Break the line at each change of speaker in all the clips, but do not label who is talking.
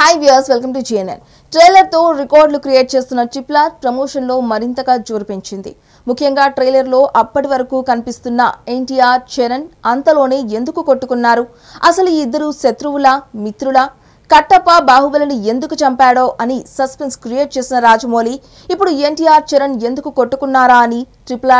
hi viewers welcome to GNN ట్రైలర్తో రికార్డులు create చేస్తున్న ట్రిప్లా ప్రమోషన్లో మరింతగా జోరు పెంచింది ముఖ్యంగా ట్రైలర్లో అప్పటి వరకు కనిపిస్తున్న ఎన్టీఆర్ చరణ్ అంతలోనే ఎందుకు కొట్టుకున్నారు అసలు ఈ ఇద్దరు శత్రువులా మిత్రులా కట్టప్ప బాహుబలిని ఎందుకు చంపాడో అని సస్పెన్స్ క్రియేట్ చేసిన రాజమౌళి ఇప్పుడు ఎన్టీఆర్ చరణ్ ఎందుకు కొట్టుకున్నారా అని ట్రిపుల్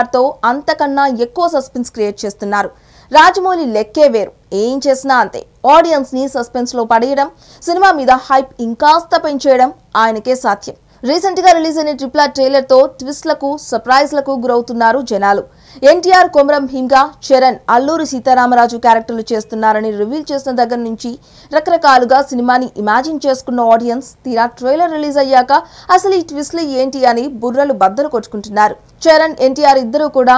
అంతకన్నా ఎక్కువ సస్పెన్స్ క్రియేట్ చేస్తున్నారు రాజమౌళి లెక్కే వేరు ఏం చేసినా అంతే ఆడియన్స్ ని సస్పెన్స్ లో పడేయడం సినిమా మీద హైప్ ఇంకాస్త పెంచేయడం ఆయనకే సాధ్యం రీసెంట్ గా రిలీజ్ అయిన ట్రిప్లా ట్రైలర్తో ట్విస్ట్లకు సర్ప్రైజ్లకు గురవుతున్నారు జనాలు ఎన్టీఆర్ కొమరం భీంగా చరణ్ అల్లూరి సీతారామరాజు క్యారెక్టర్లు చేస్తున్నారని రివీల్ చేసిన దగ్గర నుంచి రకరకాలుగా సినిమాని ఇమాజిన్ చేసుకున్న ఆడియన్స్ తీరా ట్రైలర్ రిలీజ్ అయ్యాక అసలు ఈ ట్విస్ట్లు ఏంటి అని బుర్రలు బద్దలు కొట్టుకుంటున్నారు చరణ్ ఎన్టీఆర్ ఇద్దరూ కూడా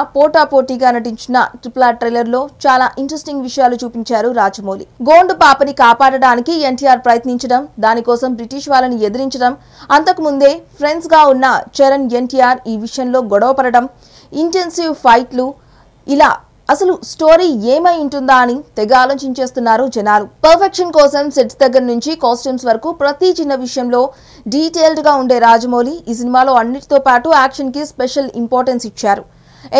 పోటీగా నటించిన ట్రిపుల్ ఆర్ ట్రైలర్ లో చాలా ఇంట్రెస్టింగ్ విషయాలు చూపించారు రాజమౌళి గోండు పాపని కాపాడడానికి ఎన్టీఆర్ ప్రయత్నించడం దానికోసం బ్రిటిష్ వాళ్ళని ఎదిరించడం అంతకుముందే ఫ్రెండ్స్ గా ఉన్న చరణ్ ఎన్టీఆర్ ఈ విషయంలో గొడవపడడం ఇంటెన్సివ్ ఫైట్ ఫైట్లు ఇలా అసలు స్టోరీ ఏమై ఉంటుందా అని తెగ ఆలోచించేస్తున్నారు జనాలు పర్ఫెక్షన్ కోసం సెట్స్ దగ్గర నుంచి కాస్ట్యూమ్స్ వరకు ప్రతి చిన్న విషయంలో డీటెయిల్డ్గా ఉండే రాజమౌళి ఈ సినిమాలో అన్నిటితో పాటు యాక్షన్కి స్పెషల్ ఇంపార్టెన్స్ ఇచ్చారు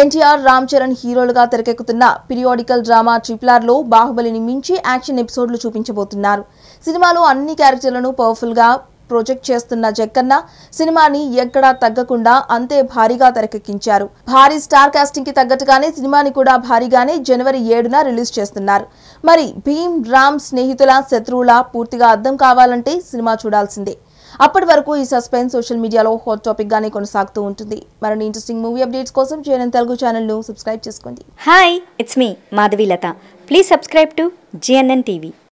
ఎన్టీఆర్ రామ్ చరణ్ హీరోలుగా తెరకెక్కుతున్న పీరియాడికల్ డ్రామా ట్రిప్లార్లో బాహుబలిని మించి యాక్షన్ ఎపిసోడ్లు చూపించబోతున్నారు సినిమాలో అన్ని క్యారెక్టర్లను పవర్ఫుల్గా ప్రొజెక్ట్ చేస్తున్న జక్కన్న సినిమాని ఎక్కడా తగ్గకుండా అంతే భారీగా తెరకెక్కించారు భారీ స్టార్ కాస్టింగ్ కి తగ్గట్టుగానే సినిమాని కూడా భారీగానే జనవరి ఏడున రిలీజ్ చేస్తున్నారు మరి భీమ్ రామ్ స్నేహితుల శత్రువుల పూర్తిగా అర్థం కావాలంటే సినిమా చూడాల్సిందే అప్పటి వరకు ఈ సస్పెన్స్ సోషల్ మీడియాలో హాట్ టాపిక్ గానే కొనసాగుతూ ఉంటుంది మరిన్ని ఇంట్రెస్టింగ్ మూవీ అప్డేట్స్ కోసం జేఎన్ఎన్ తెలుగు ఛానల్ ను సబ్స్క్రైబ్ చేసుకోండి hi it's me Madhavi Latha please subscribe to GNN TV